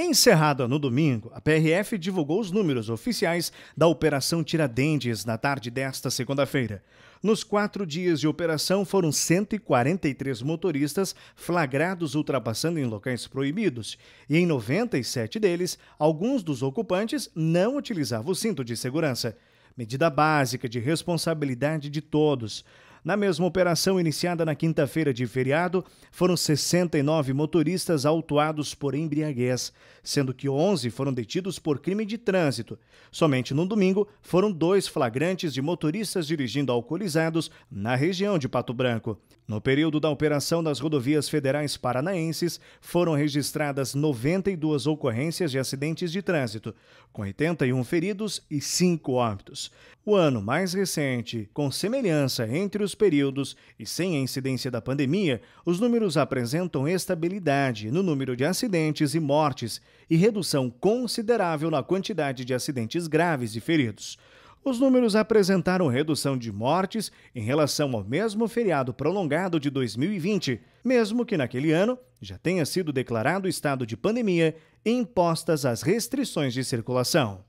Encerrada no domingo, a PRF divulgou os números oficiais da Operação Tiradentes na tarde desta segunda-feira. Nos quatro dias de operação, foram 143 motoristas flagrados ultrapassando em locais proibidos, e em 97 deles, alguns dos ocupantes não utilizavam o cinto de segurança medida básica de responsabilidade de todos. Na mesma operação iniciada na quinta-feira de feriado, foram 69 motoristas autuados por embriaguez, sendo que 11 foram detidos por crime de trânsito. Somente no domingo, foram dois flagrantes de motoristas dirigindo alcoolizados na região de Pato Branco. No período da operação das rodovias federais paranaenses, foram registradas 92 ocorrências de acidentes de trânsito, com 81 feridos e 5 óbitos. O ano mais recente, com semelhança entre os períodos e sem a incidência da pandemia, os números apresentam estabilidade no número de acidentes e mortes e redução considerável na quantidade de acidentes graves e feridos. Os números apresentaram redução de mortes em relação ao mesmo feriado prolongado de 2020, mesmo que naquele ano já tenha sido declarado estado de pandemia e impostas as restrições de circulação.